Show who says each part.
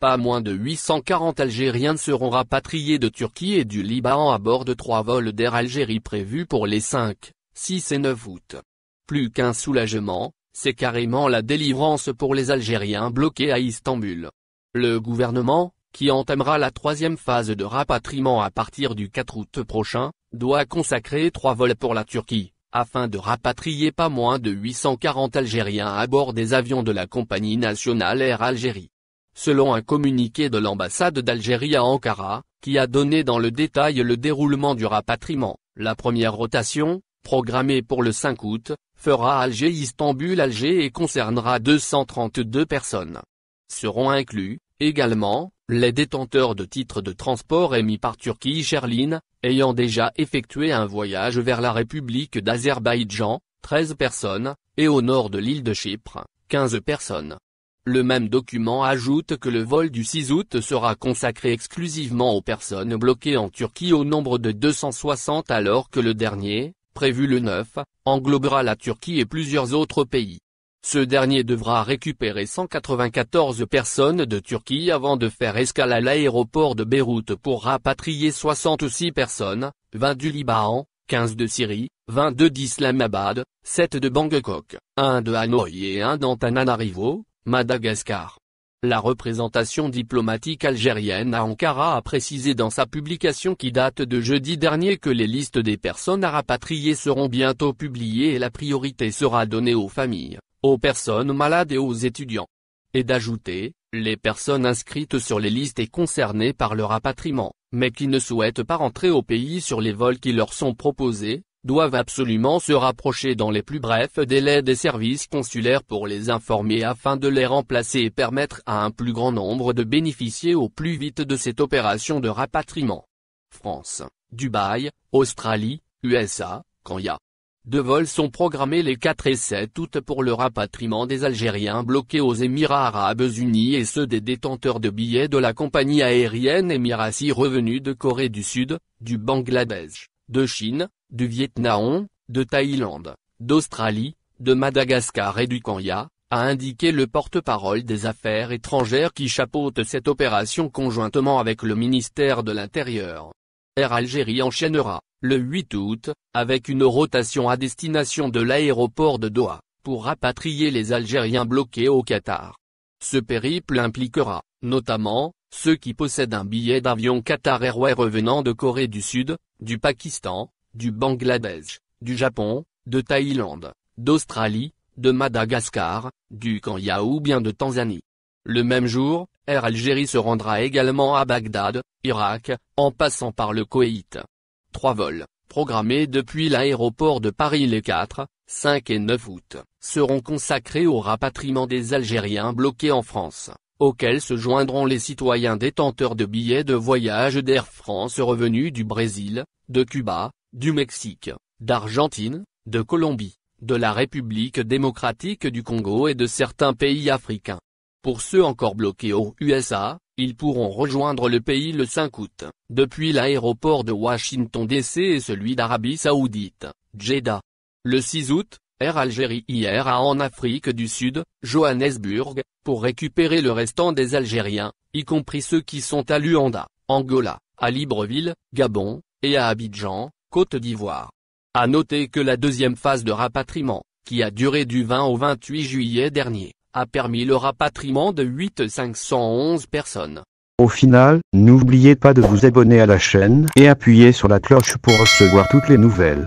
Speaker 1: Pas moins de 840 Algériens seront rapatriés de Turquie et du Liban à bord de trois vols d'Air Algérie prévus pour les 5, 6 et 9 août. Plus qu'un soulagement, c'est carrément la délivrance pour les Algériens bloqués à Istanbul. Le gouvernement, qui entamera la troisième phase de rapatriement à partir du 4 août prochain, doit consacrer trois vols pour la Turquie, afin de rapatrier pas moins de 840 Algériens à bord des avions de la compagnie nationale Air Algérie selon un communiqué de l'ambassade d'Algérie à Ankara, qui a donné dans le détail le déroulement du rapatriement. La première rotation, programmée pour le 5 août, fera Alger-Istanbul-Alger et concernera 232 personnes. Seront inclus, également, les détenteurs de titres de transport émis par Turquie Sherline, ayant déjà effectué un voyage vers la République d'Azerbaïdjan, 13 personnes, et au nord de l'île de Chypre, 15 personnes. Le même document ajoute que le vol du 6 août sera consacré exclusivement aux personnes bloquées en Turquie au nombre de 260 alors que le dernier, prévu le 9, englobera la Turquie et plusieurs autres pays. Ce dernier devra récupérer 194 personnes de Turquie avant de faire escale à l'aéroport de Beyrouth pour rapatrier 66 personnes, 20 du Liban, 15 de Syrie, 22 d'Islamabad, 7 de Bangkok, 1 de Hanoï et 1 d'Antananarivo, Madagascar. La représentation diplomatique algérienne à Ankara a précisé dans sa publication qui date de jeudi dernier que les listes des personnes à rapatrier seront bientôt publiées et la priorité sera donnée aux familles, aux personnes malades et aux étudiants. Et d'ajouter, les personnes inscrites sur les listes et concernées par le rapatriement, mais qui ne souhaitent pas rentrer au pays sur les vols qui leur sont proposés, doivent absolument se rapprocher dans les plus brefs délais des services consulaires pour les informer afin de les remplacer et permettre à un plus grand nombre de bénéficier au plus vite de cette opération de rapatriement. France, Dubaï, Australie, USA, Kenya. Deux vols sont programmés les 4 et 7 août pour le rapatriement des Algériens bloqués aux Émirats Arabes Unis et ceux des détenteurs de billets de la compagnie aérienne Émiratie revenus de Corée du Sud, du Bangladesh, de Chine, du Vietnam, de Thaïlande, d'Australie, de Madagascar et du Kenya, a indiqué le porte-parole des Affaires étrangères qui chapeaute cette opération conjointement avec le ministère de l'Intérieur. Air Algérie enchaînera, le 8 août, avec une rotation à destination de l'aéroport de Doha, pour rapatrier les Algériens bloqués au Qatar. Ce périple impliquera, notamment, ceux qui possèdent un billet d'avion Qatar Airways revenant de Corée du Sud, du Pakistan, du Bangladesh, du Japon, de Thaïlande, d'Australie, de Madagascar, du Kenya ou bien de Tanzanie. Le même jour, Air Algérie se rendra également à Bagdad, Irak, en passant par le Koweït. Trois vols, programmés depuis l'aéroport de Paris les 4, 5 et 9 août, seront consacrés au rapatriement des Algériens bloqués en France auxquels se joindront les citoyens détenteurs de billets de voyage d'Air France revenus du Brésil, de Cuba, du Mexique, d'Argentine, de Colombie, de la République démocratique du Congo et de certains pays africains. Pour ceux encore bloqués aux USA, ils pourront rejoindre le pays le 5 août, depuis l'aéroport de Washington DC et celui d'Arabie Saoudite, Jeddah. Le 6 août, r Algérie hier à en Afrique du Sud, Johannesburg, pour récupérer le restant des Algériens, y compris ceux qui sont à Luanda, Angola, à Libreville, Gabon, et à Abidjan, Côte d'Ivoire. À noter que la deuxième phase de rapatriement, qui a duré du 20 au 28 juillet dernier, a permis le rapatriement de 8 511 personnes. Au final, n'oubliez pas de vous abonner à la chaîne et appuyer sur la cloche pour recevoir toutes les nouvelles.